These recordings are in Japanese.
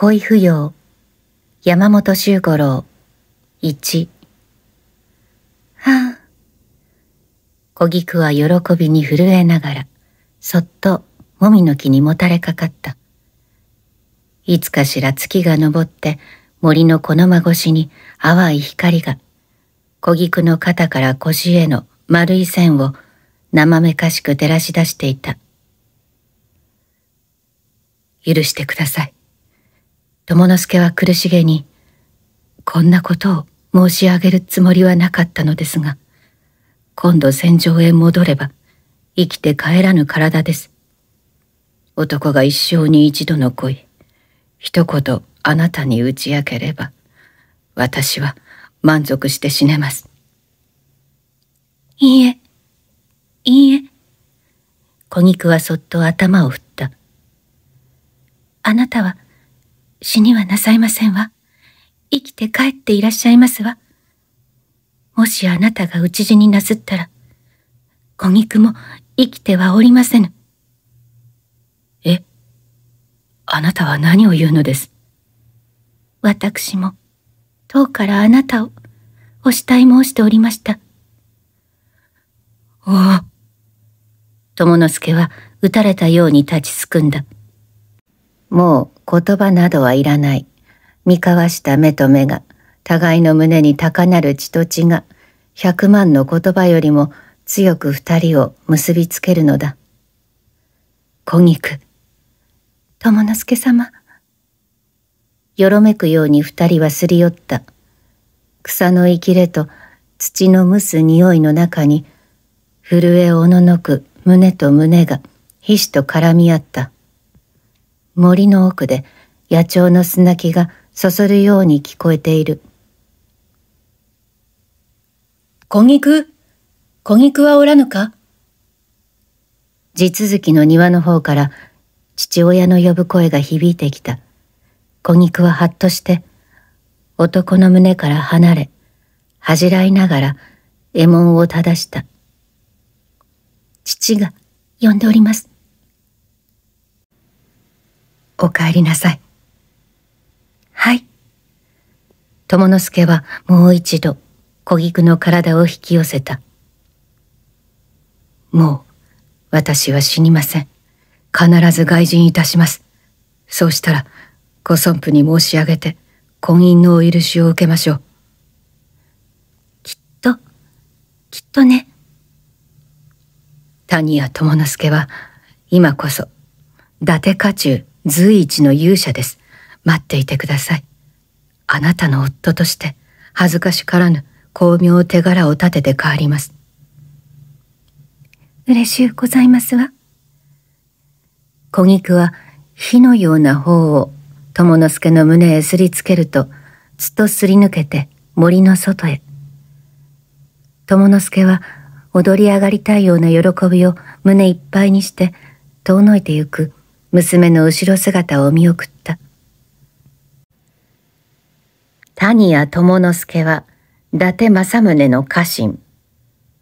恋不要山本周五郎一はあ小菊は喜びに震えながらそっともみの木にもたれかかったいつかしら月が昇って森のこの間越しに淡い光が小菊の肩から腰への丸い線を生めかしく照らし出していた。許してください。友之助は苦しげに、こんなことを申し上げるつもりはなかったのですが、今度戦場へ戻れば、生きて帰らぬ体です。男が一生に一度の恋、一言あなたに打ち明ければ、私は満足して死ねます。いいえ、いいえ。小菊はそっと頭を振った。あなたは死にはなさいませんわ。生きて帰っていらっしゃいますわ。もしあなたが討ち死になすったら、小菊も生きてはおりませぬ。え、あなたは何を言うのです私も、塔からあなたを、お慕い申しておりました。おお。友之助は撃たれたように立ちすくんだ。もう言葉などはいらない。見交わした目と目が、互いの胸に高なる血と血が、百万の言葉よりも強く二人を結びつけるのだ。小菊。友之助様。よろめくように二人はすり寄った。草の生きれと土の蒸す匂いの中に、震えおののく胸と胸がひしと絡み合った。森の奥で野鳥の砂木がそそるように聞こえている。小菊小菊はおらぬか地続きの庭の方から父親の呼ぶ声が響いてきた。小菊ははっとして男の胸から離れ、恥じらいながら獲物を正した。父が呼んでおります。お帰りなさい。はい。友之助はもう一度、小菊の体を引き寄せた。もう、私は死にません。必ず外人いたします。そうしたら、ご尊父に申し上げて、婚姻のお許しを受けましょう。きっと、きっとね。谷谷友之助は、今こそ、伊達家中、随一の勇者です。待っていてください。あなたの夫として、恥ずかしからぬ巧妙手柄を立てて帰ります。嬉しゅうございますわ。小菊は火のような方を友之助の胸へすりつけると、つっとすり抜けて森の外へ。友之助は踊り上がりたいような喜びを胸いっぱいにして遠のいてゆく娘の後ろ姿を見送った。谷谷友之助は、伊達政宗の家臣、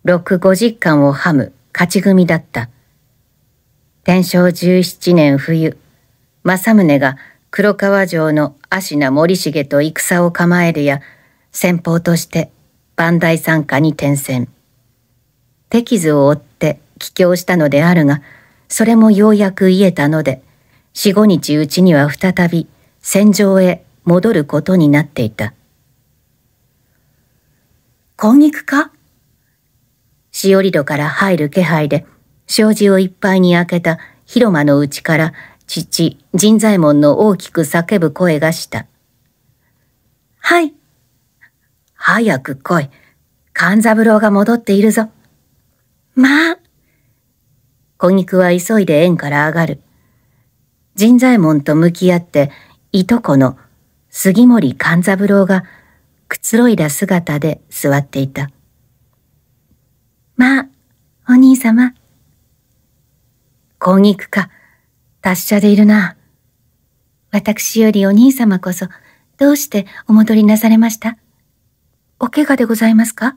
六五十巻をはむ勝ち組だった。天正十七年冬、政宗が黒川城の芦名森重と戦を構えるや、先方として万代参加に転戦。手傷を負って帰郷したのであるが、それもようやく言えたので、四五日うちには再び戦場へ戻ることになっていた。今肉かしおり戸から入る気配で、障子をいっぱいに開けた広間のちから父、神左衛門の大きく叫ぶ声がした。はい。早く来い。勘三郎が戻っているぞ。まあ、小菊は急いで縁から上がる。人左衛門と向き合って、いとこの杉森勘三郎がくつろいだ姿で座っていた。まあ、お兄様。小菊か、達者でいるな。私よりお兄様こそ、どうしてお戻りなされましたお怪我でございますか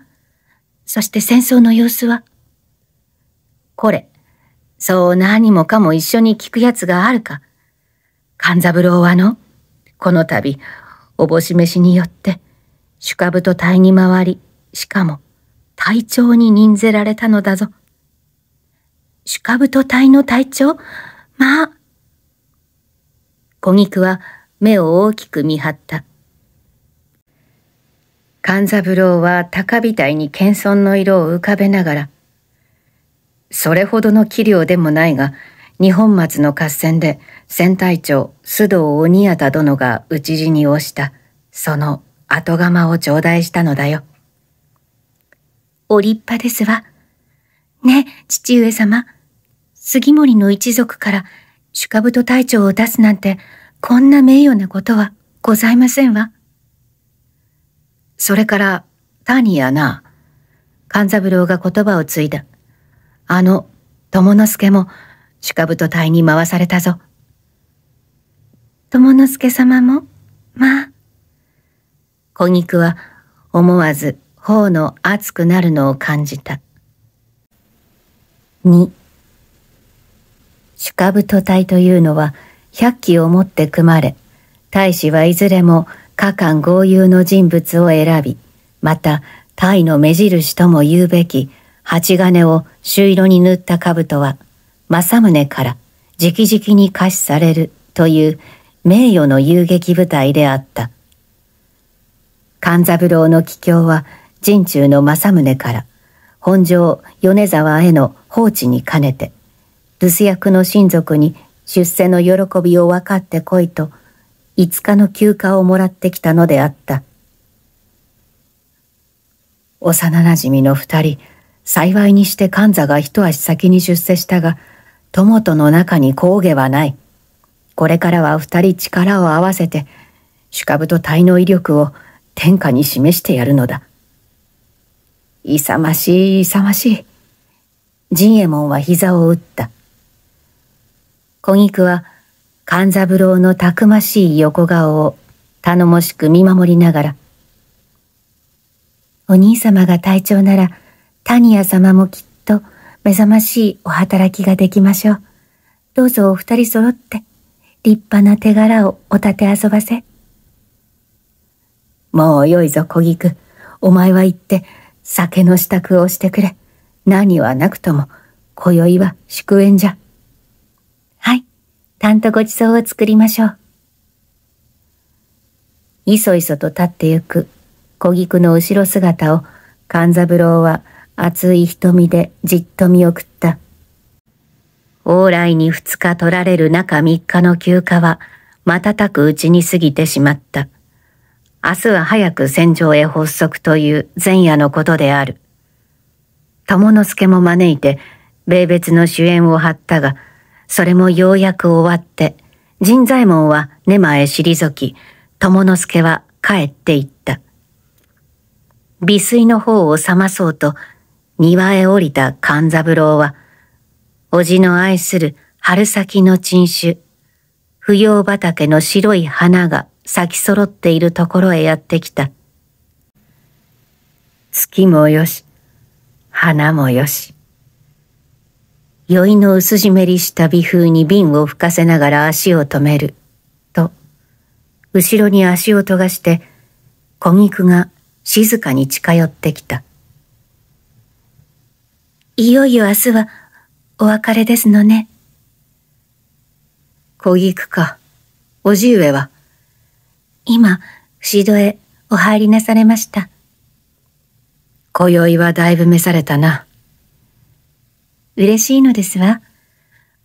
そして戦争の様子はこれ、そう何もかも一緒に聞くやつがあるか。勘三郎はの、この度、おぼし飯によって、主株と隊に回り、しかも、隊長に任せられたのだぞ。主株と隊の隊長まあ。小菊は目を大きく見張った。勘三郎は高火隊に謙遜の色を浮かべながら、それほどの器量でもないが、日本松の合戦で戦隊長須藤鬼谷殿が討ち死にをした、その後釜を頂戴したのだよ。お立派ですわ。ね、父上様。杉森の一族から主兜隊長を出すなんて、こんな名誉なことはございませんわ。それから、谷やな、勘三郎が言葉を継いだ。あの、友之助も、鹿と隊に回されたぞ。友之助様も、まあ。小菊は、思わず、頬の熱くなるのを感じた。2鹿と隊というのは百機をもって組まれ、大使はいずれも家間豪遊の人物を選び、また、タイの目印とも言うべき鉢金を朱色に塗った兜は、政宗から直々に貸しされるという名誉の遊撃部隊であった。勘三郎の帰郷は陣中の政宗から本城米沢への放置に兼ねて留守役の親族に出世の喜びを分かってこいと5日の休暇をもらってきたのであった幼なじみの二人幸いにして神座が一足先に出世したが、友との中に抗議はない。これからは二人力を合わせて、主株と体の威力を天下に示してやるのだ。勇ましい勇ましい。陣右衛門は膝を打った。小菊は勘三郎のたくましい横顔を頼もしく見守りながら、お兄様が隊長なら、タニア様もきっと目覚ましいお働きができましょう。どうぞお二人揃って立派な手柄をお立て遊ばせ。もうよいぞ小菊。お前は行って酒の支度をしてくれ。何はなくとも、今宵は祝宴じゃ。はい。たんとごちそうを作りましょう。いそいそと立ってゆく小菊の後ろ姿を勘三郎は熱い瞳でじっと見送った。往来に二日取られる中三日の休暇は瞬くうちに過ぎてしまった。明日は早く戦場へ発足という前夜のことである。友之助も招いて、米別の主演を張ったが、それもようやく終わって、神左衛門は根間へ退き、友之助は帰っていった。微水の方を冷まそうと庭へ降りた勘三郎は、叔父の愛する春先の珍種、不要畑の白い花が咲き揃っているところへやってきた。月もよし、花もよし。酔いの薄じめりした微風に瓶を吹かせながら足を止める。と、後ろに足を飛ばして、小菊が静かに近寄ってきた。いよいよ明日はお別れですのね。小菊か。おじ上は。今、シドへお入りなされました。今宵はだいぶ召されたな。嬉しいのですわ。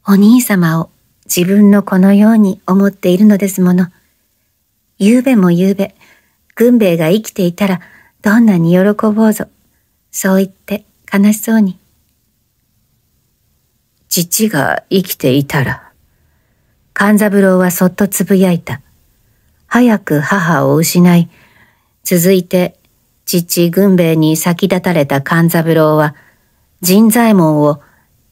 お兄様を自分の子のように思っているのですもの。ゆうべもゆうべ、軍兵衛が生きていたらどんなに喜ぼうぞ。そう言って悲しそうに。父が生きていたら。勘三郎はそっとつぶやいた。早く母を失い、続いて父軍兵衛に先立たれた勘三郎は、人左衛門を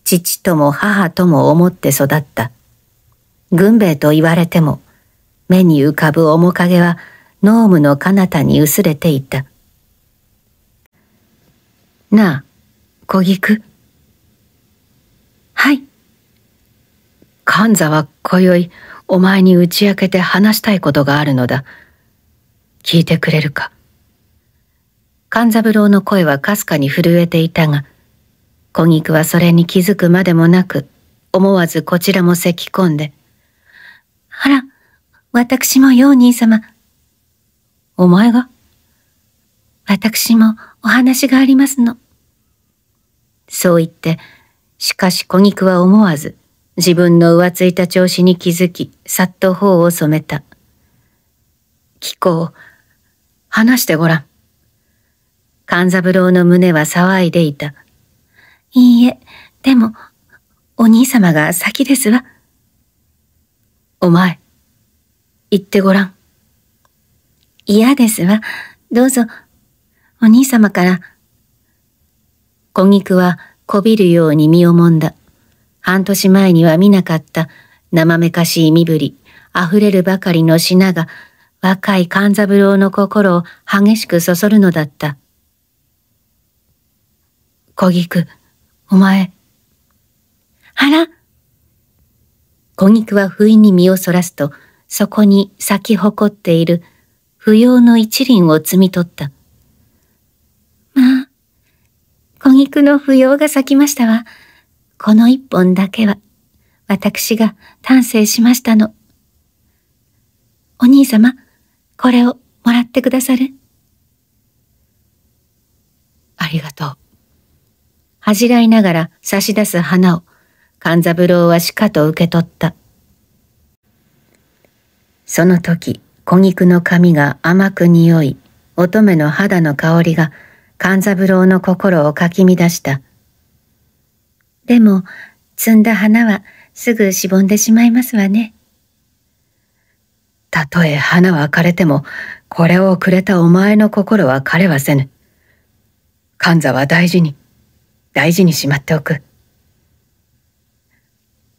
父とも母とも思って育った。軍兵衛と言われても、目に浮かぶ面影は濃霧の彼方に薄れていた。なあ、小菊。神座は今宵お前に打ち明けて話したいことがあるのだ。聞いてくれるか。勘三郎の声はかすかに震えていたが、小菊はそれに気づくまでもなく、思わずこちらも咳き込んで、あら、私もよう兄様。お前が私もお話がありますの。そう言って、しかし小菊は思わず、自分の浮ついた調子に気づき、さっと頬を染めた。気公、話してごらん。勘三郎の胸は騒いでいた。いいえ、でも、お兄様が先ですわ。お前、言ってごらん。嫌ですわ。どうぞ、お兄様から。小菊はこびるように身をもんだ。半年前には見なかった生めかしい身振り、溢れるばかりの品が若い勘三郎の心を激しくそそるのだった。小菊、お前。あら小菊は不意に身をそらすと、そこに咲き誇っている不要の一輪を摘み取った。まあ、小菊の不要が咲きましたわ。この一本だけは、私が丹精しましたの。お兄様、これをもらってくださるありがとう。恥じらいながら差し出す花を、勘三郎はしかと受け取った。その時、小菊の髪が甘く匂い、乙女の肌の香りが勘三郎の心をかき乱した。でも、摘んだ花はすぐしぼんでしまいますわね。たとえ花は枯れても、これをくれたお前の心は枯れはせぬ。神座は大事に、大事にしまっておく。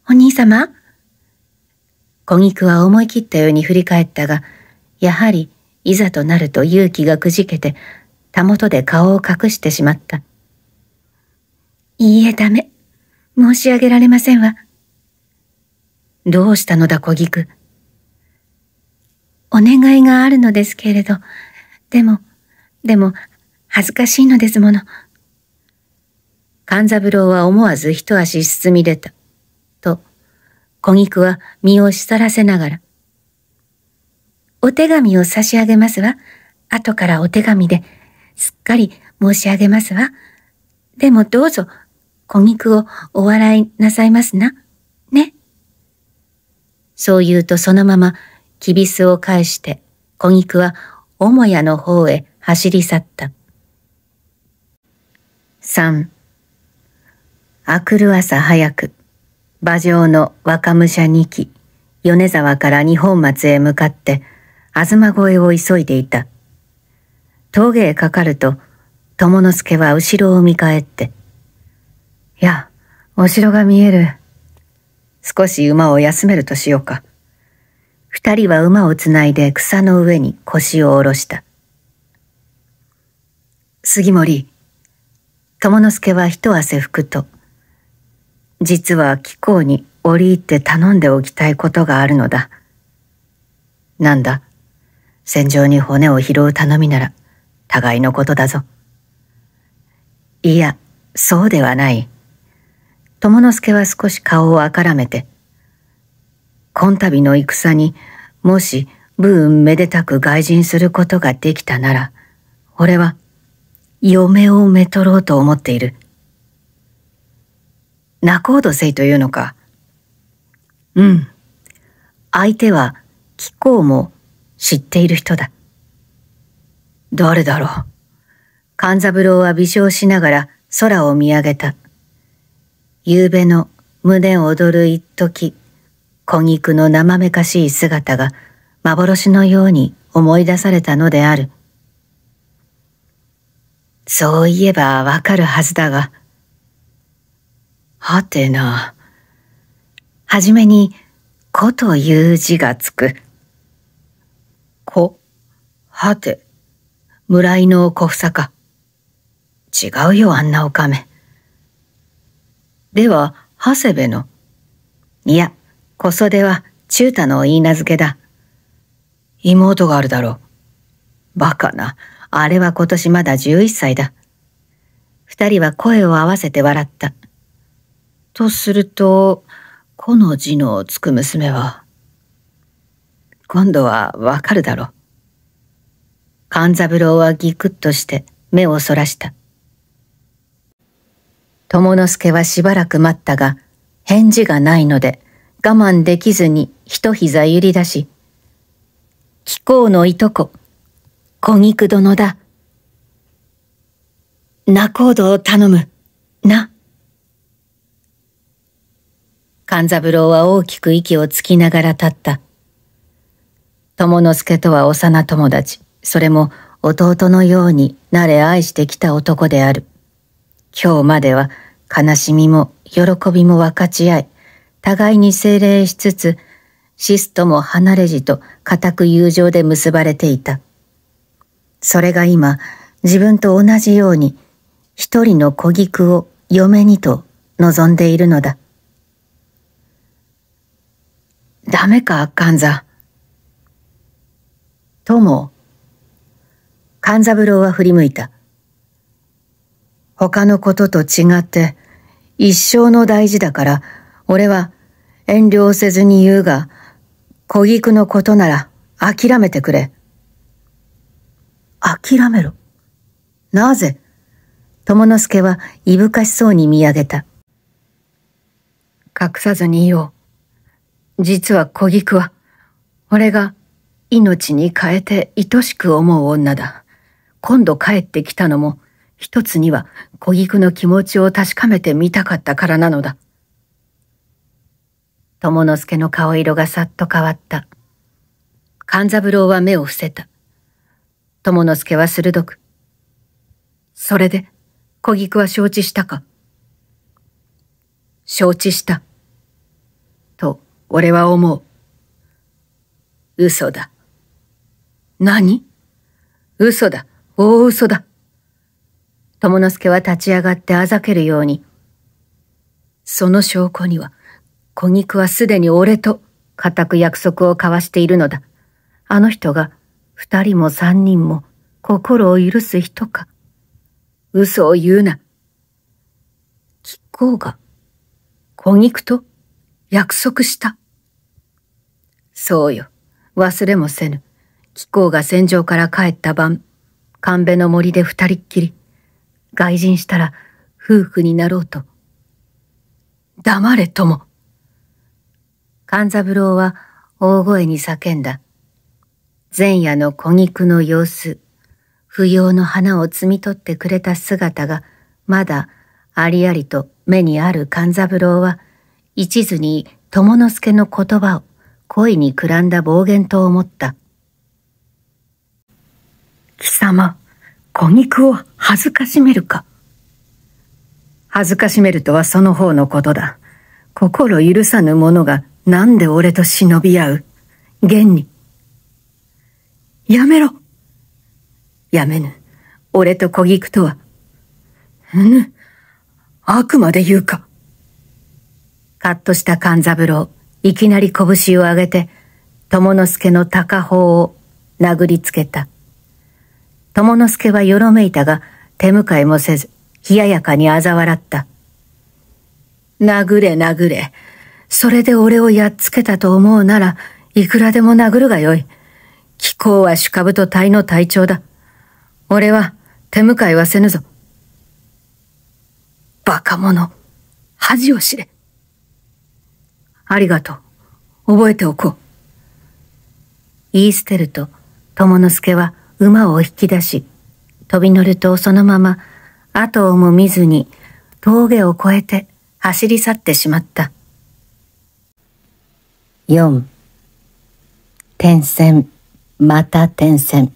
お兄様小菊は思い切ったように振り返ったが、やはり、いざとなると勇気がくじけて、たもとで顔を隠してしまった。いいえ、ダメ。申し上げられませんわ。どうしたのだ、小菊。お願いがあるのですけれど、でも、でも、恥ずかしいのですもの。勘三郎は思わず一足進み出た。と、小菊は身をしさらせながら。お手紙を差し上げますわ。後からお手紙で、すっかり申し上げますわ。でもどうぞ、小菊をお笑いなさいますな。ね。そう言うとそのまま、きびすを返して、小菊は母屋の方へ走り去った。三、あくる朝早く、馬上の若武者二期、米沢から二本松へ向かって、東越えを急いでいた。峠へかかると、友之助は後ろを見返って、や、お城が見える。少し馬を休めるとしようか。二人は馬をつないで草の上に腰を下ろした。杉森、友之助は一汗拭くと、実は貴公に折り入って頼んでおきたいことがあるのだ。なんだ、戦場に骨を拾う頼みなら、互いのことだぞ。いや、そうではない。友之助は少し顔をあからめて、今度の戦にもし武運めでたく外人することができたなら、俺は嫁をめとろうと思っている。仲人せいというのか。うん。相手は気候も知っている人だ。誰だろう。勘三郎は微笑しながら空を見上げた。夕べの胸躍る一時、小菊の生めかしい姿が幻のように思い出されたのである。そう言えばわかるはずだが。はてな。はじめに、子という字がつく。子、はて、村井の小房か。違うよ、あんなおかめ。では、長谷部の。いや、小袖は中太の言い名付けだ。妹があるだろう。バカな。あれは今年まだ11歳だ。二人は声を合わせて笑った。とすると、この字のつく娘は、今度はわかるだろう。勘三郎はギクッとして目をそらした。友之助はしばらく待ったが、返事がないので、我慢できずに一膝揺り出し、貴公のいとこ、小菊殿だ。仲人を頼む、な。勘三郎は大きく息をつきながら立った。友之助とは幼友達、それも弟のように慣れ愛してきた男である。今日までは悲しみも喜びも分かち合い、互いに精霊しつつ、シスとも離れじと固く友情で結ばれていた。それが今、自分と同じように、一人の小菊を嫁にと望んでいるのだ。ダメか、勘座。とも、勘三郎は振り向いた。他のことと違って一生の大事だから俺は遠慮せずに言うが小菊のことなら諦めてくれ。諦めろ。なぜ友之助はいぶかしそうに見上げた。隠さずに言おう。実は小菊は、俺が命に変えて愛しく思う女だ。今度帰ってきたのも、一つには小菊の気持ちを確かめてみたかったからなのだ。友之助の顔色がさっと変わった。勘三郎は目を伏せた。友之助は鋭く。それで、小菊は承知したか承知した。と、俺は思う。嘘だ。何嘘だ。大嘘だ。友之助は立ち上がってあざけるように。その証拠には、小菊はすでに俺と固く約束を交わしているのだ。あの人が二人も三人も心を許す人か。嘘を言うな。キッコが小菊と約束した。そうよ。忘れもせぬ。気ッが戦場から帰った晩、神戸の森で二人っきり。外人したら夫婦になろうと。黙れ、とも。勘三郎は大声に叫んだ。前夜の小菊の様子、不要の花を摘み取ってくれた姿が、まだありありと目にある勘三郎は、一途に友之助の言葉を恋にくらんだ暴言と思った。貴様。小肉を恥ずかしめるか。恥ずかしめるとはその方のことだ。心許さぬ者がなんで俺と忍び合う。現に。やめろ。やめぬ。俺と小菊とは。ぬ、あくまで言うか。カッとした勘三郎、いきなり拳を上げて、友之助の高砲を殴りつけた。友之助はよろめいたが、手向かいもせず、冷ややかに嘲笑った。殴れ殴れ。それで俺をやっつけたと思うなら、いくらでも殴るがよい。気候は主株と体の体調だ。俺は手向かいはせぬぞ。馬鹿者、恥を知れ。ありがとう。覚えておこう。言い捨てると、友之助は馬を引き出し、飛び乗るとそのまま後をも見ずに峠を越えて走り去ってしまった。4転戦、また転戦。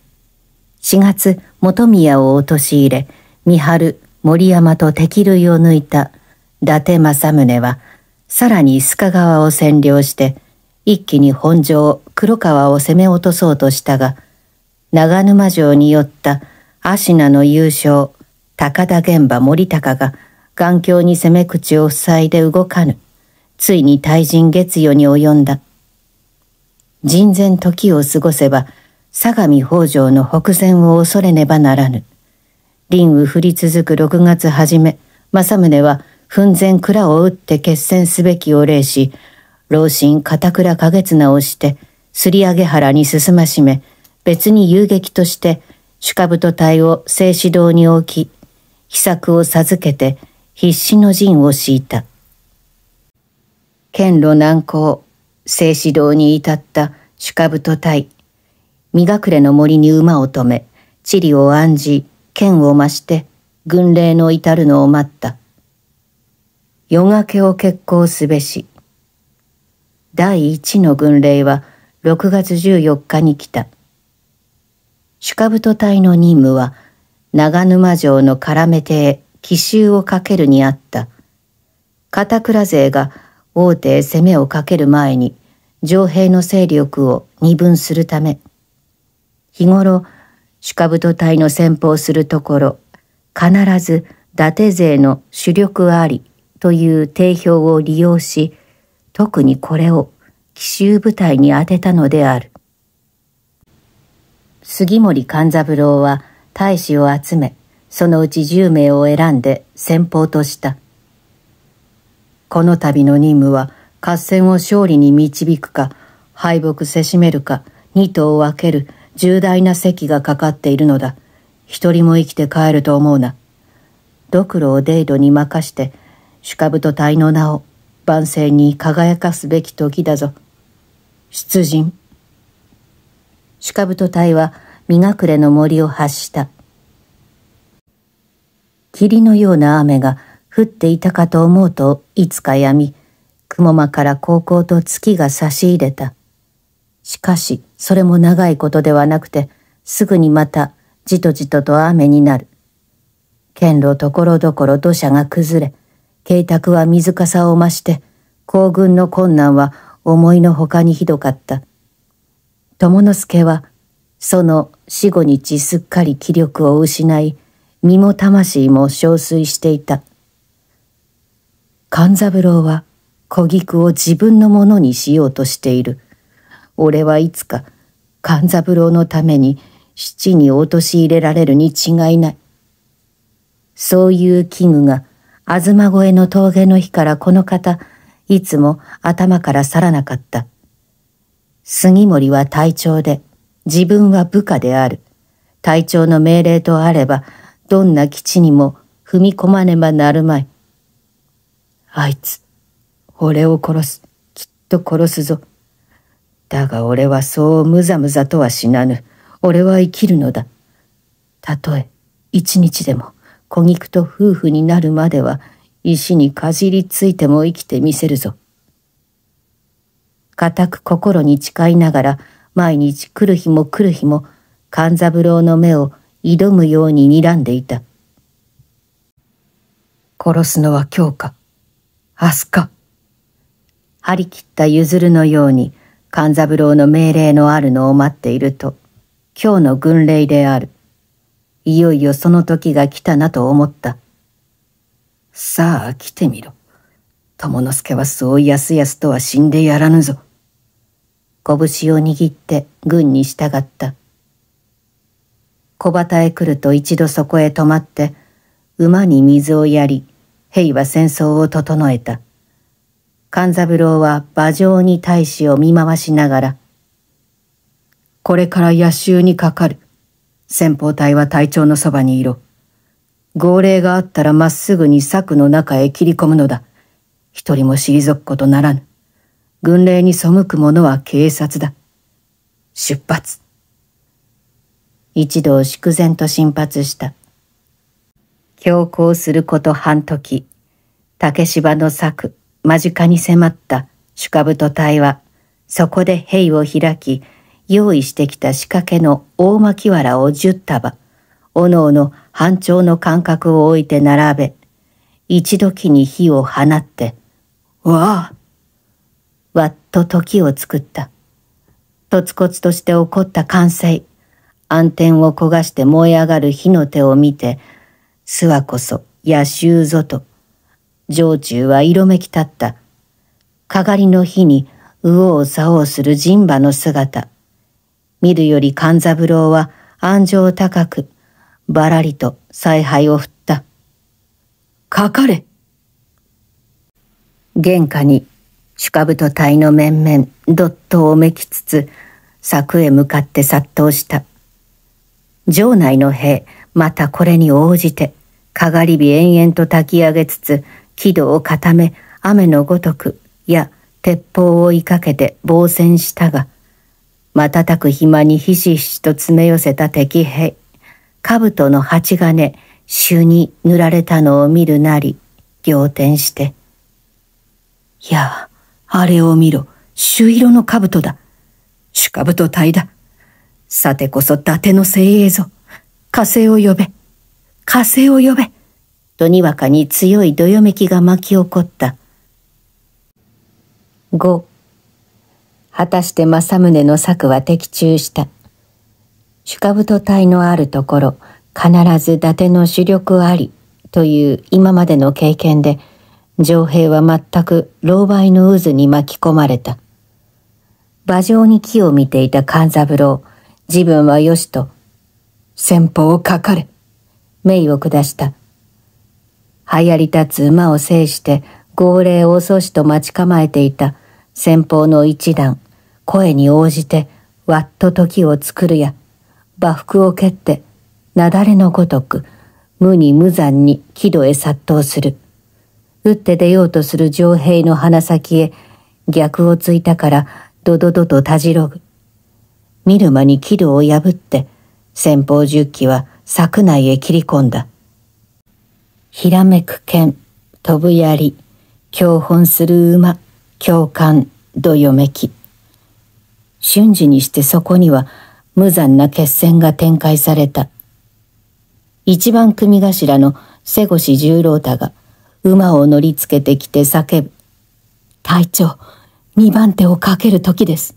4月、元宮を陥れ、三春、森山と敵類を抜いた伊達政宗は、さらに須賀川を占領して、一気に本城、黒川を攻め落とそうとしたが、長沼城に寄った芦名の優勝、高田玄馬森高が眼鏡に攻め口を塞いで動かぬ。ついに対人月夜に及んだ。人前時を過ごせば、相模北条の北前を恐れねばならぬ。臨雨降り続く6月初め、政宗は奮前蔵を打って決戦すべきを礼し、老臣片倉景綱をして、すり上げ原に進ましめ、別に遊撃として主株と隊を静止堂に置き、秘策を授けて必死の陣を敷いた。剣路難航、静止堂に至った主株と隊、身隠れの森に馬を止め、地理を案じ、剣を増して、軍令の至るのを待った。夜明けを決行すべし。第一の軍令は6月14日に来た。主兜隊の任務は長沼城の絡め手へ奇襲をかけるにあった。片倉勢が大手へ攻めをかける前に城兵の勢力を二分するため。日頃、主兜隊の先方するところ、必ず伊達勢の主力ありという定評を利用し、特にこれを奇襲部隊に当てたのである。杉森勘三郎は大使を集め、そのうち10名を選んで先方とした。この度の任務は合戦を勝利に導くか、敗北せしめるか、二頭を分ける重大な席がかかっているのだ。一人も生きて帰ると思うな。ドクロをデイドに任して、主株と隊の名を万世に輝かすべき時だぞ。出陣。カブと隊は身隠れの森を発した。霧のような雨が降っていたかと思うといつかやみ、雲間から高校と月が差し入れた。しかし、それも長いことではなくて、すぐにまたじとじとと雨になる。堅路ところどころ土砂が崩れ、邸宅は水かさを増して、行軍の困難は思いのほかにひどかった。友之助は、その死後日すっかり気力を失い、身も魂も憔悴していた。勘三郎は小菊を自分のものにしようとしている。俺はいつか勘三郎のために七に陥れられるに違いない。そういう器具が東越の峠の日からこの方、いつも頭から去らなかった。杉森は隊長で、自分は部下である。隊長の命令とあれば、どんな基地にも踏み込まねばなるまい。あいつ、俺を殺す。きっと殺すぞ。だが俺はそうむざむざとは死なぬ。俺は生きるのだ。たとえ、一日でも、小菊と夫婦になるまでは、石にかじりついても生きてみせるぞ。固く心に誓いながら、毎日来る日も来る日も、勘三郎の目を挑むように睨んでいた。殺すのは今日か、明日か。張り切った譲るのように、勘三郎の命令のあるのを待っていると、今日の軍令である。いよいよその時が来たなと思った。さあ来てみろ。友之助はそうやすやすとは死んでやらぬぞ。拳を握って軍に従った。小旗へ来ると一度そこへ泊まって、馬に水をやり、兵は戦争を整えた。勘三郎は馬上に大使を見回しながら、これから野襲にかかる。先方隊は隊長のそばにいろ。号令があったらまっすぐに策の中へ切り込むのだ。一人も退くことならぬ。軍令に背く者は警察だ。出発。一同粛然と進発した。強行すること半時、竹芝の策、間近に迫った主株と隊は、そこで兵を開き、用意してきた仕掛けの大巻藁を十束、おのおの半丁の間隔を置いて並べ、一時に火を放って、わあわっと時を作った。とつこつとして起こった完成。暗転を焦がして燃え上がる火の手を見て、諏訪こそ野衆ぞと。城中は色めき立った。かがりの火に右往左往する人馬の姿。見るより勘三郎は暗情高く、ばらりと采配を振った。かかれ玄関に主株と体の面々、ドットをめきつつ、柵へ向かって殺到した。城内の兵、またこれに応じて、かがり火延々と焚き上げつつ、軌道を固め、雨のごとく、や、鉄砲を追いかけて防戦したが、瞬く暇にひしひしと詰め寄せた敵兵、兜の鉢金、朱に塗られたのを見るなり、仰天して、いや、あれを見ろ、朱色の兜だ。主兜隊だ。さてこそ伊達の精鋭ぞ。火星を呼べ。火星を呼べ。とにわかに強いどよめきが巻き起こった。5果たして政宗の策は的中した。主兜隊のあるところ、必ず伊達の主力ありという今までの経験で、城兵は全く狼狽の渦に巻き込まれた。馬上に木を見ていた勘三郎、自分はよしと、先方をかかれ、命を下した。流行り立つ馬を制して号令を阻止と待ち構えていた先方の一団、声に応じてわっと時を作るや、馬服を蹴って、雪崩のごとく、無に無残に木戸へ殺到する。打って出ようとする城兵の鼻先へ逆をついたからドドドとたじろぐ。見る間に軌道を破って先方十機は柵内へ切り込んだ。ひらめく剣、飛ぶ槍、教本する馬、教官、どよめき。瞬時にしてそこには無残な決戦が展開された。一番組頭の瀬越十郎太が馬を乗りつけてきて叫ぶ。隊長、二番手をかける時です。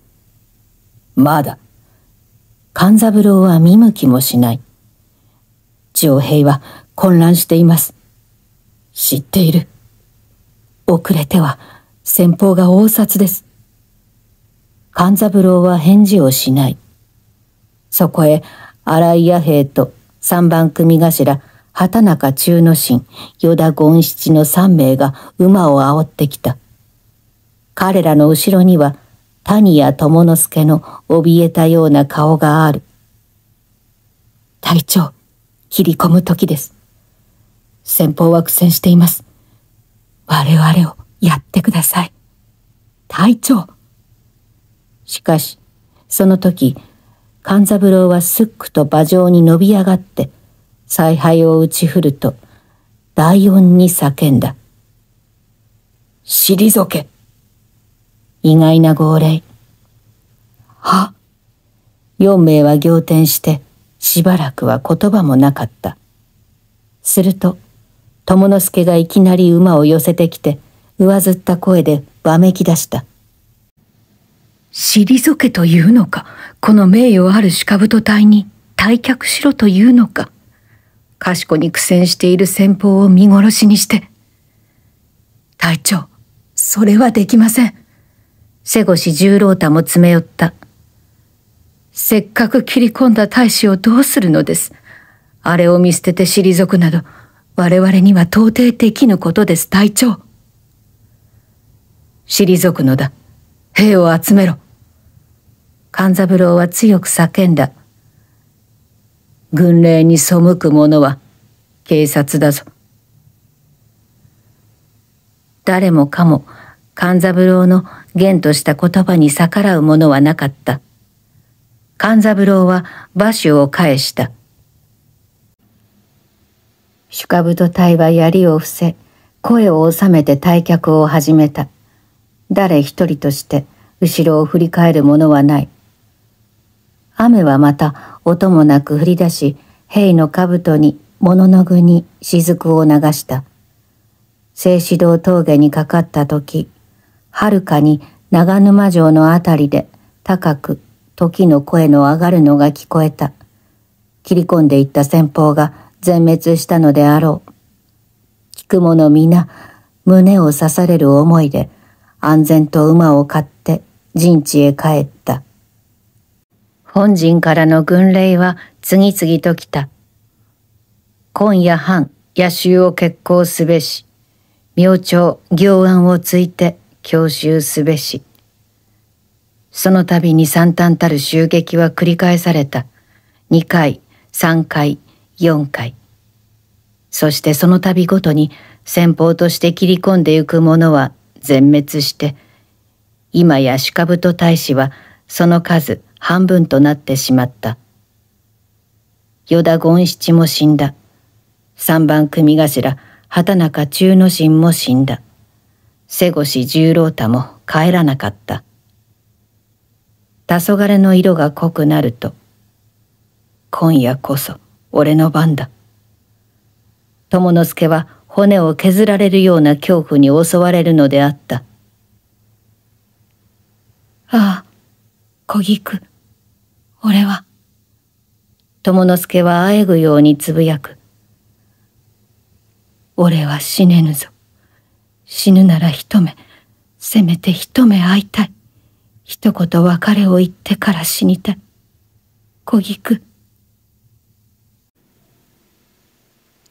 まだ。勘三郎は見向きもしない。上兵は混乱しています。知っている。遅れては先方が応札です。勘三郎は返事をしない。そこへ荒井弥平と三番組頭畑中中之進、与田権七の三名が馬を煽ってきた。彼らの後ろには、谷谷友之助の怯えたような顔がある。隊長、切り込む時です。先方は苦戦しています。我々をやってください。隊長。しかし、その時、勘三郎はすっくと馬上に伸び上がって、采配を打ち振ると、大音に叫んだ。退け意外な号令。は四名は仰天して、しばらくは言葉もなかった。すると、友之助がいきなり馬を寄せてきて、上ずった声でわめき出した。退けというのか、この名誉ある鹿太隊に退却しろというのか。かしこに苦戦している先方を見殺しにして。隊長、それはできません。瀬越十郎太も詰め寄った。せっかく切り込んだ大使をどうするのです。あれを見捨てて退くなど、我々には到底できぬことです、隊長。退くのだ。兵を集めろ。勘三郎は強く叫んだ。軍令に背く者は警察だぞ。誰もかも勘三郎の言とした言葉に逆らう者はなかった。勘三郎は馬首を返した。主株と隊は槍を伏せ、声を収めて退却を始めた。誰一人として後ろを振り返る者はない。雨はまた音もなく振り出し、兵の兜に、物の具に雫を流した。静止堂峠にかかった時、はるかに長沼城のあたりで高く時の声の上がるのが聞こえた。切り込んでいった先方が全滅したのであろう。聞く者皆、胸を刺される思いで、安全と馬を買って陣地へ帰った。本陣からの軍令は次々と来た。今夜半、夜衆を決行すべし。明朝、行案をついて、教襲すべし。その度に惨憺たる襲撃は繰り返された。2回、3回、4回。そしてその度ごとに先方として切り込んでゆく者は全滅して、今や鹿人大使はその数半分となってしまった。与田権七も死んだ。三番組頭、畑中中之進も死んだ。瀬越十郎太も帰らなかった。黄昏の色が濃くなると、今夜こそ俺の番だ。友之助は骨を削られるような恐怖に襲われるのであった。ああ、小菊。俺は。友之助はあえぐようにつぶやく。俺は死ねぬぞ。死ぬなら一目、せめて一目会いたい。一言別れを言ってから死にたい。小菊。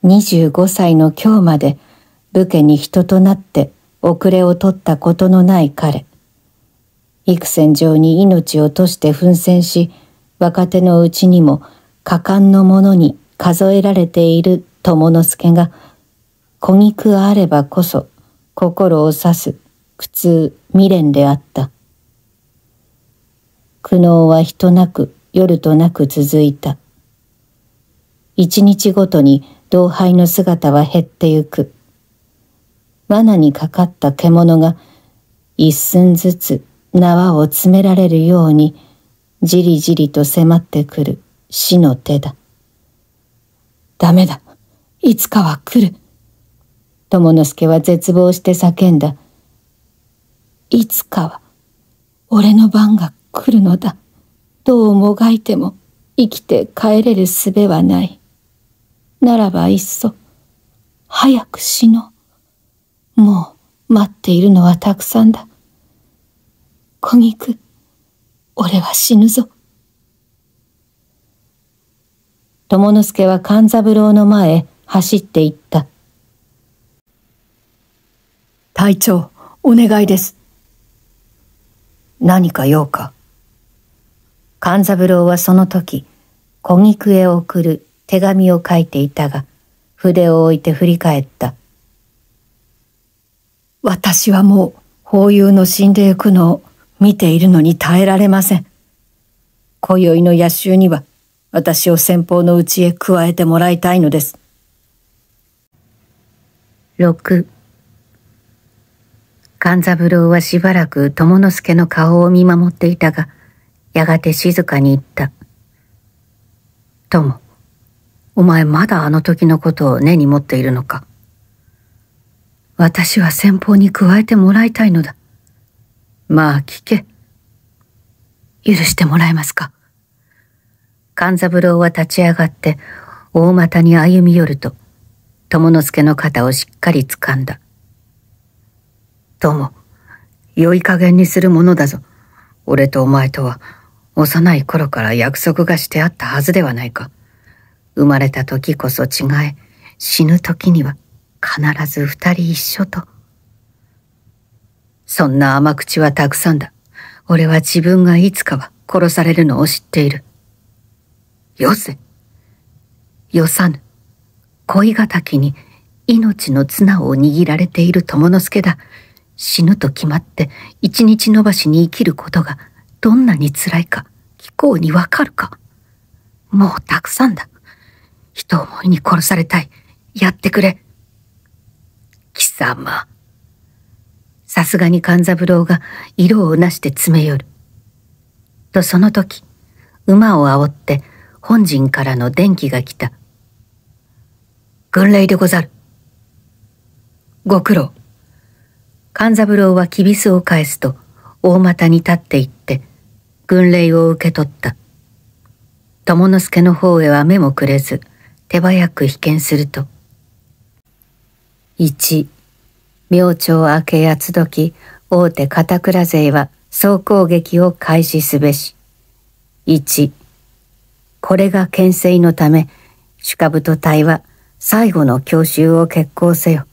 二十五歳の今日まで武家に人となって遅れを取ったことのない彼。幾戦場に命を賭して奮戦し、若手のうちにも果敢のものに数えられている友之助が、小肉あればこそ心を刺す苦痛未練であった。苦悩は人なく夜となく続いた。一日ごとに同輩の姿は減ってゆく。罠にかかった獣が一寸ずつ縄を詰められるようにじりじりと迫ってくる死の手だ。ダメだ。いつかは来る。友之助は絶望して叫んだ。いつかは、俺の番が来るのだ。どうもがいても生きて帰れる術はない。ならばいっそ、早く死のもう待っているのはたくさんだ。小菊。俺は死ぬぞ。友之助は勘三郎の前へ走って行った。隊長、お願いです。何か用か。勘三郎はその時、小菊へ送る手紙を書いていたが、筆を置いて振り返った。私はもう、法友の死んでいくのを見ているのに耐えられません。今宵の夜襲には、私を先方のうちへ加えてもらいたいのです。六。勘三郎はしばらく友之助の顔を見守っていたが、やがて静かに言った。友、お前まだあの時のことを根に持っているのか。私は先方に加えてもらいたいのだ。まあ聞け。許してもらえますか。勘三郎は立ち上がって大股に歩み寄ると、友之助の肩をしっかり掴んだ。友、良い加減にするものだぞ。俺とお前とは幼い頃から約束がしてあったはずではないか。生まれた時こそ違え、死ぬ時には必ず二人一緒とそんな甘口はたくさんだ。俺は自分がいつかは殺されるのを知っている。よせ。よさぬ。恋敵に命の綱を握られている友之助だ。死ぬと決まって一日延ばしに生きることがどんなに辛いか気候にわかるか。もうたくさんだ。人思いに殺されたい。やってくれ。貴様。さすがに勘三郎が色をなして詰め寄る。とその時、馬を煽って本陣からの電気が来た。軍令でござる。ご苦労。勘三郎はキビスを返すと、大股に立っていって、軍令を受け取った。友之助の方へは目もくれず、手早く被験すると。1、明朝明けやつどき、大手片倉勢は総攻撃を開始すべし。一、これが牽制のため、主株と隊は最後の強襲を決行せよ。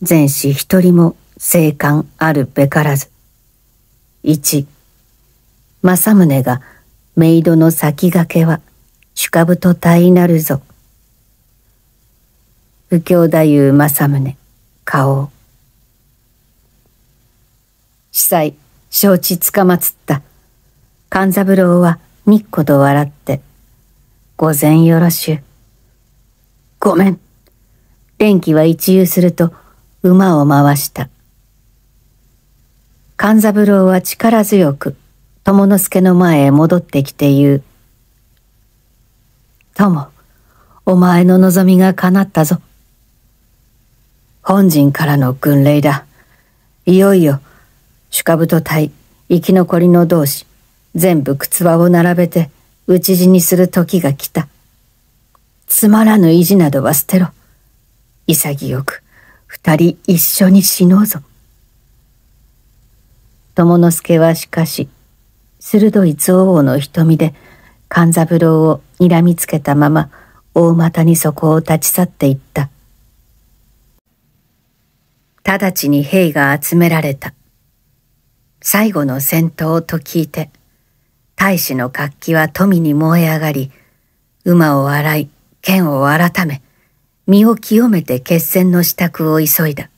全士一人も生還あるべからず。一、政宗がメイドの先駆けは主株と隊なるぞ。右京太夫政宗、顔。地裁、承知つかまつった。勘三郎はにっこと笑って、午前よろしゅう。ごめん。電気は一遊すると馬を回した。勘三郎は力強く友之助の前へ戻ってきて言う。友、お前の望みが叶ったぞ。本陣からの軍令だ。いよいよ主株と体、生き残りの同士、全部靴輪を並べて、討ち死にする時が来た。つまらぬ意地などは捨てろ。潔く、二人一緒に死のうぞ。友之助はしかし、鋭い憎悪の瞳で、勘三郎を睨みつけたまま、大股にそこを立ち去っていった。直ちに兵が集められた。最後の戦闘と聞いて、大使の活気は富に燃え上がり、馬を洗い、剣を改め、身を清めて決戦の支度を急いだ。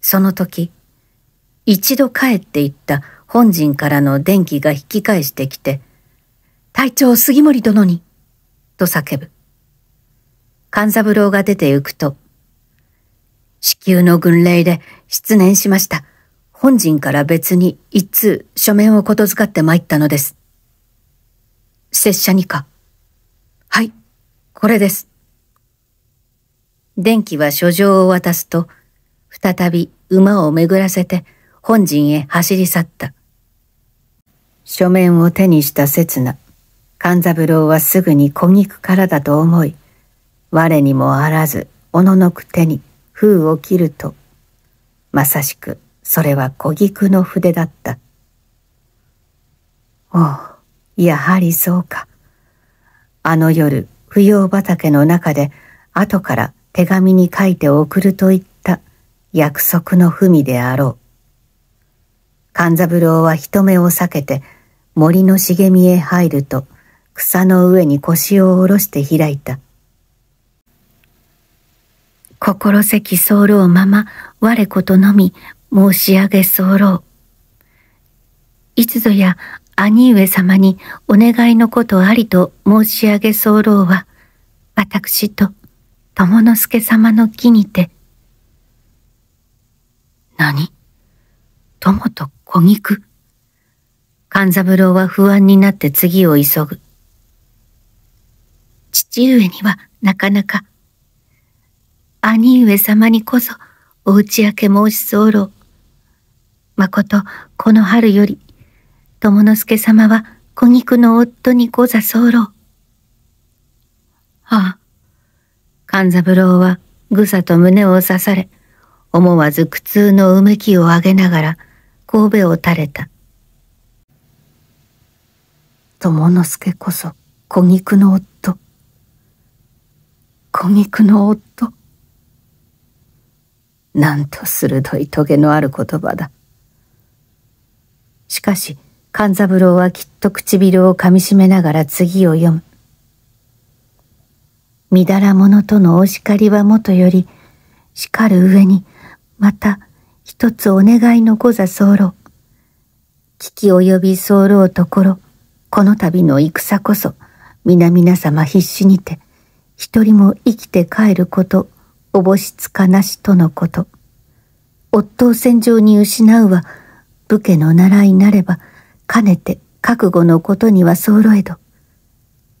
その時、一度帰って行った本陣からの電気が引き返してきて、隊長杉森殿に、と叫ぶ。勘三郎が出て行くと、至急の軍令で失念しました。本人から別に一通書面をことづかって参ったのです。拙者にか。はい、これです。電気は書状を渡すと、再び馬を巡らせて本陣へ走り去った。書面を手にした刹那、勘三郎はすぐに小菊からだと思い、我にもあらず、おののく手に封を切ると、まさしくそれは小菊の筆だった。おう、やはりそうか。あの夜、扶養畑の中で、後から手紙に書いて送ると言った約束の文であろう。勘三郎は人目を避けて、森の茂みへ入ると、草の上に腰を下ろして開いた。心せき候まま我ことのみ申し上げ候。いつぞや兄上様にお願いのことありと申し上げ候は、私と友之助様の木にて。何友と小菊勘三郎は不安になって次を急ぐ。父上にはなかなか、兄上様にこそお打ち明け申し候。まこと、この春より、友之助様は小菊の夫にご座候。ああ。勘三郎はぐさと胸を刺され、思わず苦痛のうめきを上げながら、神戸を垂れた。友之助こそ小菊の夫。小菊の夫。なんと鋭い棘のある言葉だ。しかし、勘三郎はきっと唇を噛みしめながら次を読む。みだら者とのお叱りはもとより、叱る上に、また一つお願いのござ候。危機及び候ところ、この度の戦こそ、皆々様必死にて、一人も生きて帰ること、おぼしつかなしとのこと。夫を戦場に失うは、武家の習いなれば、かねて覚悟のことには揃えど、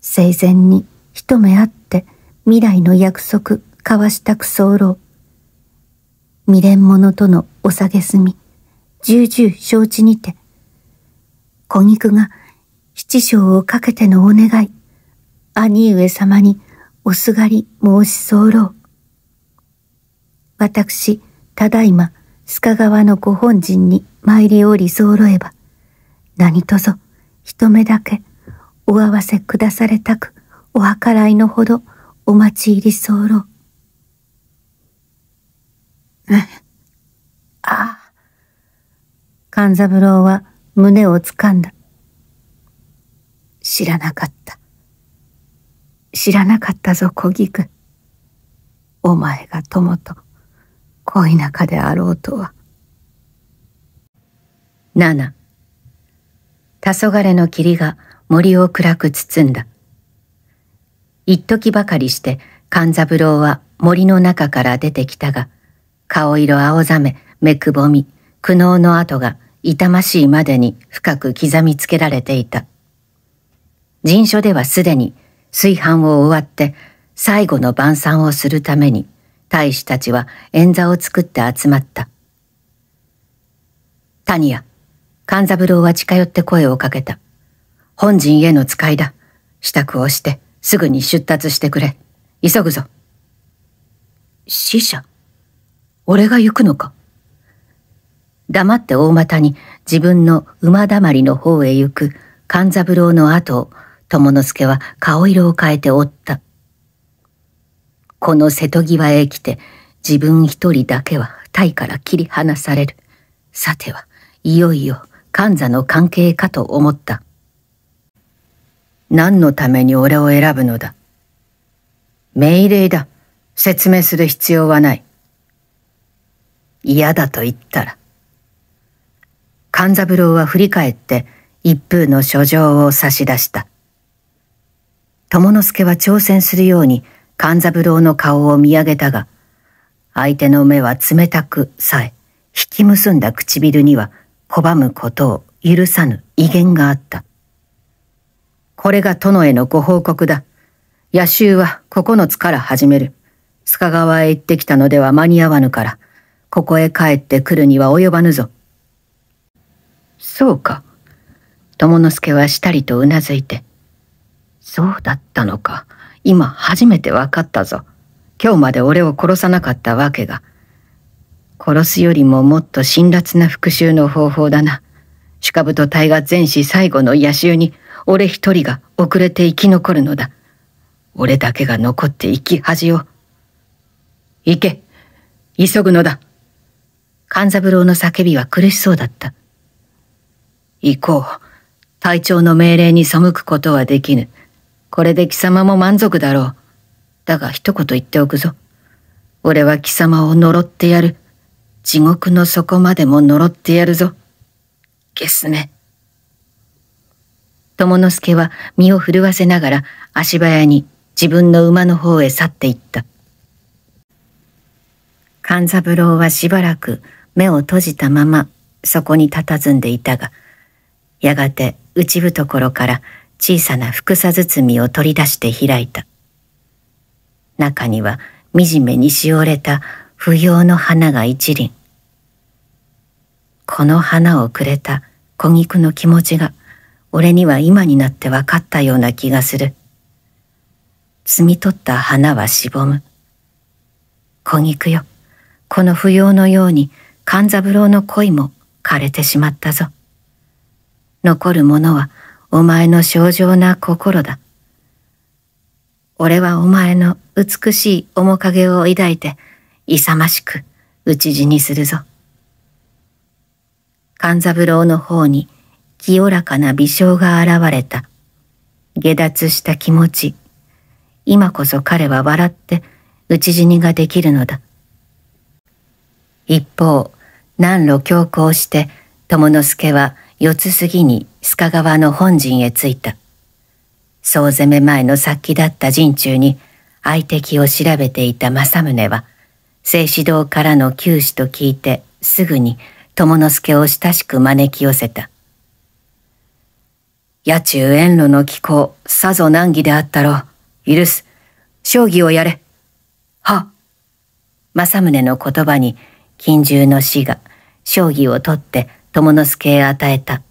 生前に一目会って未来の約束交わしたく候。未練者とのお下げすみ、重々承知にて、小菊が七章をかけてのお願い、兄上様におすがり申し候。私、ただいま、須賀川のご本陣に参りをり揃えば、何とぞ、一目だけ、お合わせくだされたく、お計らいのほど、お待ち入り候。ああ。勘三郎は胸を掴んだ。知らなかった。知らなかったぞ、小菊。お前が友と。恋仲であろうとは。七、黄昏の霧が森を暗く包んだ。一時ばかりして勘三郎は森の中から出てきたが、顔色青ざめ、目くぼみ、苦悩の跡が痛ましいまでに深く刻みつけられていた。人所ではすでに炊飯を終わって最後の晩餐をするために大使たちは演座を作って集まった。タニア、勘三郎は近寄って声をかけた。本陣への使いだ。支度をして、すぐに出立してくれ。急ぐぞ。死者俺が行くのか黙って大股に自分の馬だまりの方へ行く勘三郎の後を、友之助は顔色を変えて追った。この瀬戸際へ来て、自分一人だけはタイから切り離される。さては、いよいよ、神座の関係かと思った。何のために俺を選ぶのだ命令だ。説明する必要はない。嫌だと言ったら。勘三郎は振り返って一風の書状を差し出した。友之助は挑戦するように勘三郎の顔を見上げたが、相手の目は冷たくさえ、引き結んだ唇には拒むことを許さぬ威厳があった。これが殿へのご報告だ。野襲は九つから始める。須賀川へ行ってきたのでは間に合わぬから、ここへ帰ってくるには及ばぬぞ。そうか。友之助はしたりとうなずいて。そうだったのか。今初めて分かったぞ。今日まで俺を殺さなかったわけが。殺すよりももっと辛辣な復讐の方法だな。シカブと隊が全死最後の野襲に俺一人が遅れて生き残るのだ。俺だけが残って生き恥を。行け急ぐのだ勘三郎の叫びは苦しそうだった。行こう。隊長の命令に背くことはできぬ。これで貴様も満足だろう。だが一言言っておくぞ。俺は貴様を呪ってやる。地獄の底までも呪ってやるぞ。ゲスめ。友之助は身を震わせながら足早に自分の馬の方へ去っていった。勘三郎はしばらく目を閉じたままそこに佇んでいたが、やがて内ぶところから小さな複さ包みを取り出して開いた。中には惨めにしおれた不要の花が一輪。この花をくれた小菊の気持ちが俺には今になって分かったような気がする。摘み取った花はしぼむ。小菊よ、この不要のように勘三郎の恋も枯れてしまったぞ。残るものはお前の正常な心だ。俺はお前の美しい面影を抱いて、勇ましく討ち死にするぞ。勘三郎の方に清らかな微笑が現れた。下脱した気持ち。今こそ彼は笑って討ち死にができるのだ。一方、南路強行して、友之助は四つ過ぎに須賀川の本陣へ着いた。総攻め前の殺気だった陣中に相敵を調べていた政宗は、静止堂からの九死と聞いてすぐに友之助を親しく招き寄せた。野中遠路の気候、さぞ難儀であったろう。許す。将棋をやれ。は。政宗の言葉に、金獣の死が、将棋を取って友之助へ与えた。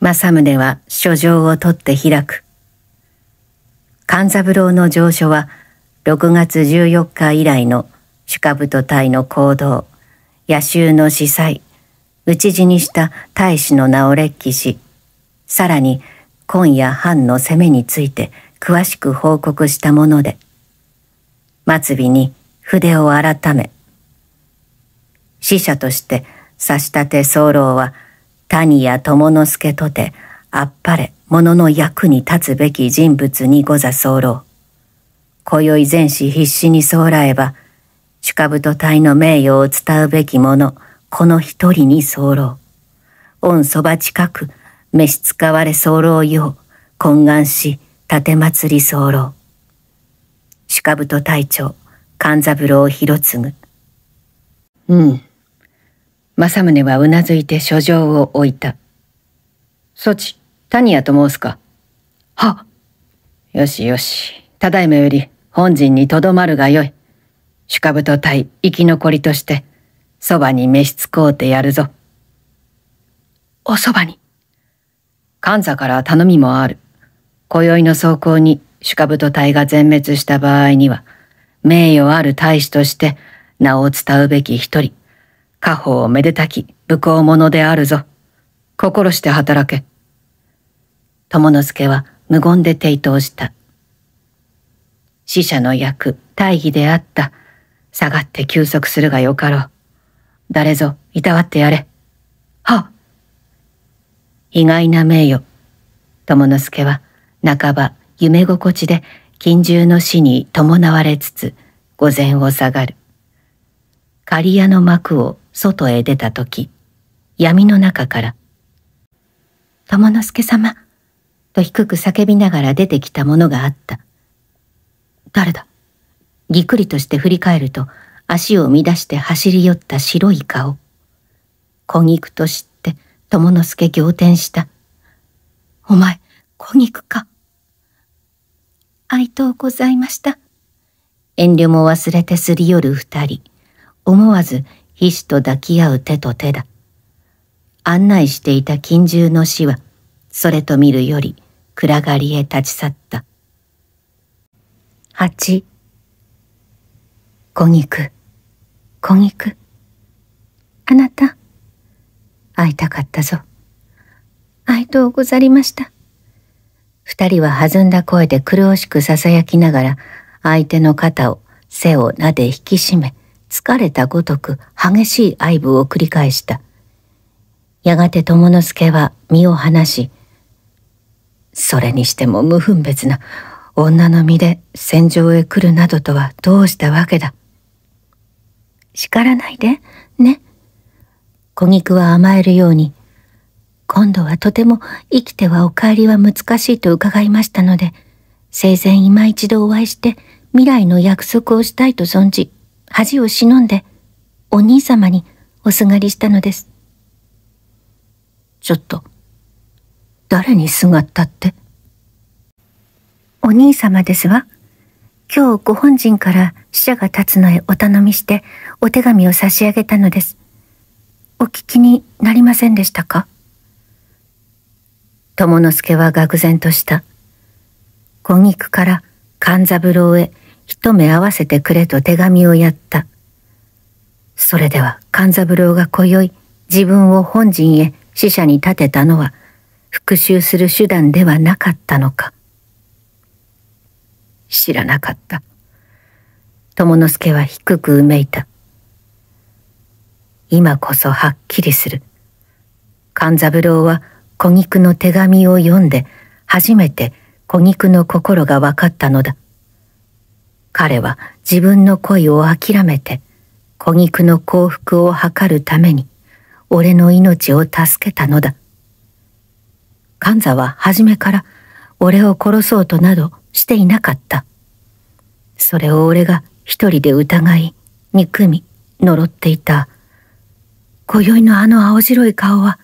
政宗は書状を取って開く。勘三郎の上書は6月14日以来の主太隊の行動、野襲の司祭、討ち死にした大使の名を列記し、さらに今夜藩の攻めについて詳しく報告したもので、末尾に筆を改め、死者として差し立て候は谷や友之助とて、あっぱれ、者の役に立つべき人物にござ候。今宵前史必死に候えば、鹿太隊の名誉を伝うべき者、この一人に候。御そば近く、召使われ候よう、懇願し、盾祭り候。鹿太隊長、勘三郎広ぐ。うん。政宗はうなずいて書状を置いた。そち、谷屋と申すか。はよしよし。ただいまより本陣にとどまるがよい。主株と隊生き残りとして、そばに召し使うてやるぞ。おそばに。関座から頼みもある。今宵の走行に主株と隊が全滅した場合には、名誉ある大使として名を伝うべき一人、家宝をめでたき、武功者であるぞ。心して働け。友之助は無言で抵当した。死者の役、大義であった。下がって休息するがよかろう。誰ぞ、いたわってやれ。は意外な名誉。友之助は、半ば夢心地で、近獣の死に伴われつつ、御前を下がる。刈谷の幕を外へ出た時、闇の中から、友之助様、と低く叫びながら出てきたものがあった。誰だぎっくりとして振り返ると、足を乱して走り寄った白い顔。小菊と知って、友之助仰天した。お前、小菊か。愛とうございました。遠慮も忘れてすり寄る二人。思わず皮脂と抱き合う手と手だ。案内していた近獣の死は、それと見るより暗がりへ立ち去った。八、小菊、小菊。あなた、会いたかったぞ。愛とうござりました。二人は弾んだ声で苦しく囁きながら、相手の肩を、背を撫で引き締め、疲れたごとく激しい愛撫を繰り返した。やがて友之助は身を離し、それにしても無分別な女の身で戦場へ来るなどとはどうしたわけだ。叱らないで、ね。小菊は甘えるように、今度はとても生きてはお帰りは難しいと伺いましたので、生前今一度お会いして未来の約束をしたいと存じ、恥を忍んで、お兄様におすがりしたのです。ちょっと、誰にすがったってお兄様ですわ。今日ご本人から死者が立つのへお頼みしてお手紙を差し上げたのです。お聞きになりませんでしたか友之助は愕然とした。小菊から勘三郎へ一目合わせてくれと手紙をやった。それでは勘三郎が今宵自分を本陣へ死者に立てたのは復讐する手段ではなかったのか。知らなかった。友之助は低くうめいた。今こそはっきりする。勘三郎は小菊の手紙を読んで初めて小菊の心が分かったのだ。彼は自分の恋を諦めて、小菊の幸福を図るために、俺の命を助けたのだ。神座は初めから俺を殺そうとなどしていなかった。それを俺が一人で疑い、憎み、呪っていた。今宵のあの青白い顔は、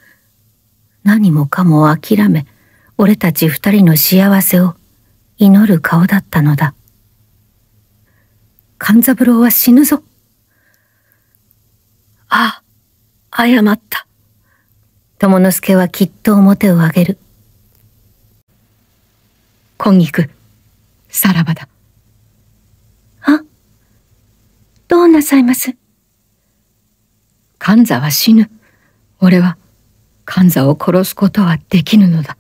何もかも諦め、俺たち二人の幸せを祈る顔だったのだ。勘三郎は死ぬぞ。あ、あ、謝った。友之助はきっと表を上げる。今菊、さらばだ。あ、どうなさいます勘座は死ぬ。俺は、勘座を殺すことはできぬのだ。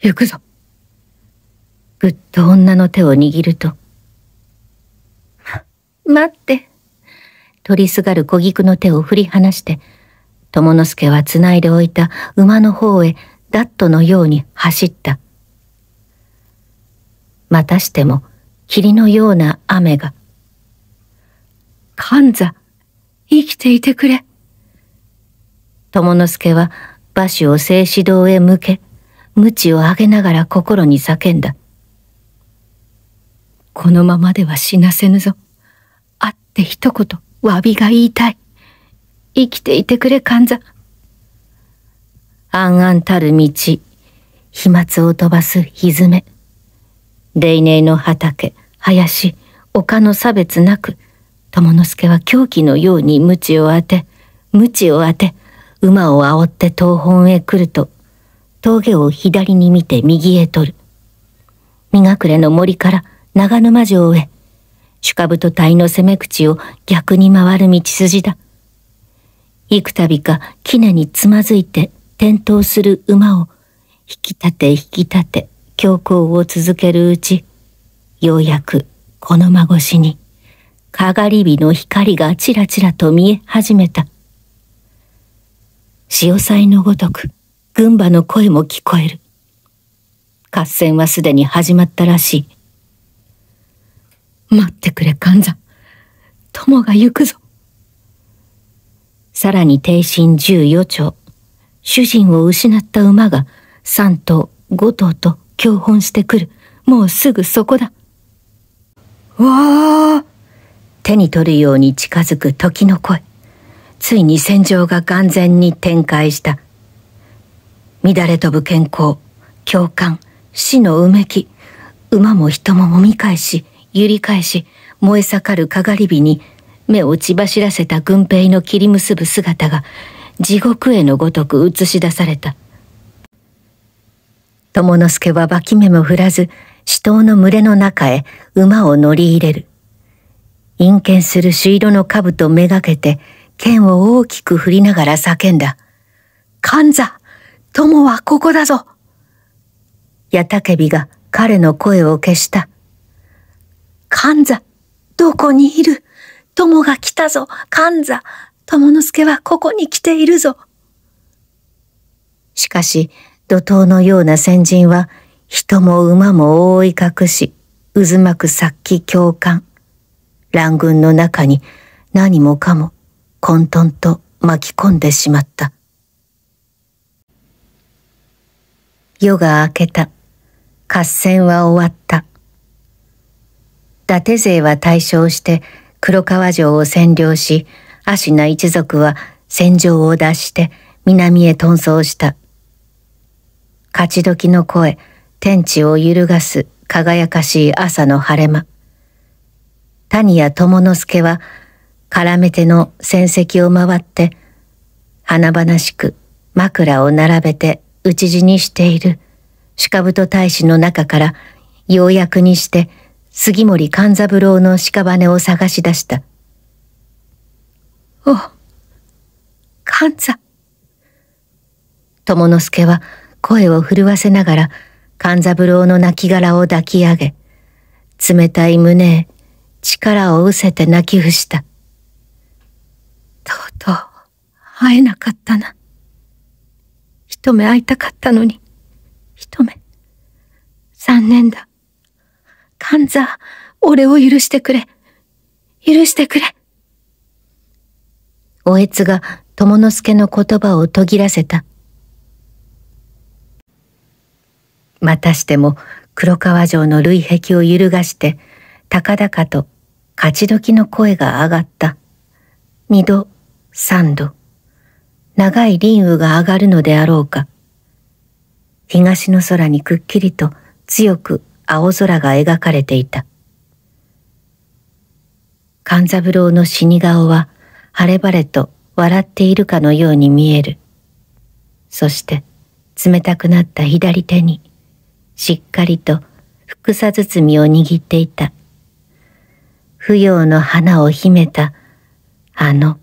行くぞ。ぐっと女の手を握ると、待って。取りすがる小菊の手を振り離して、友之助は繋いでおいた馬の方へダットのように走った。またしても霧のような雨が。神座、生きていてくれ。友之助は馬首を静止堂へ向け、鞭を上げながら心に叫んだ。このままでは死なせぬぞ。って一言、詫びが言いたい。生きていてくれ、患ざ。暗暗たる道、飛沫を飛ばすひずめ。霊寧の畑、林、丘の差別なく、友之助は狂気のように鞭を当て、鞭を当て、馬を煽って東本へ来ると、峠を左に見て右へ取る。身隠れの森から長沼城へ、主株と隊の攻め口を逆に回る道筋だ。幾度か杵につまずいて転倒する馬を引き立て引き立て強行を続けるうち、ようやくこの間越しに、かがり火の光がちらちらと見え始めた。潮騒のごとく、群馬の声も聞こえる。合戦はすでに始まったらしい。待ってくれ、神座。友が行くぞ。さらに定身十余丁。主人を失った馬が三頭、五頭と共本してくる。もうすぐそこだ。わあ手に取るように近づく時の声。ついに戦場が完全に展開した。乱れ飛ぶ健康、共感、死のうめき、馬も人ももみ返し、揺り返し、燃え盛るかがり火に、目を血走らせた軍兵の切り結ぶ姿が、地獄へのごとく映し出された。友之助は脇目も振らず、死闘の群れの中へ馬を乗り入れる。陰剣する朱色の兜めがけて、剣を大きく振りながら叫んだ。神座友はここだぞ矢たけびが彼の声を消した。神座、どこにいる友が来たぞ、神座、友之助はここに来ているぞ。しかし、怒涛のような先人は、人も馬も覆い隠し、渦巻く殺気共感。乱軍の中に何もかも混沌と巻き込んでしまった。夜が明けた。合戦は終わった。伊達勢は大勝して黒川城を占領し、芦名一族は戦場を脱して南へ遁走した。勝ち時の声、天地を揺るがす輝かしい朝の晴れ間。谷谷友之助は、絡めての戦績を回って、華々しく枕を並べて討ち死にしている、鹿太大使の中から、ようやくにして杉森勘三郎の屍を探し出した。お、勘三。友之助は声を震わせながら勘三郎の亡骸を抱き上げ、冷たい胸へ力を失せて泣き伏した。とうとう会えなかったな。一目会いたかったのに、一目。残念だ。カ座、俺を許してくれ。許してくれ。おえつが友之助の言葉を途切らせた。またしても黒川城の累壁を揺るがして、高々と勝ち時の声が上がった。二度、三度、長い輪雨が上がるのであろうか。東の空にくっきりと強く青空が描かれていた。勘三郎の死に顔は晴れ晴れと笑っているかのように見える。そして冷たくなった左手にしっかりとふさ包みを握っていた。不要の花を秘めたあの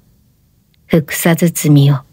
ふさ包みを。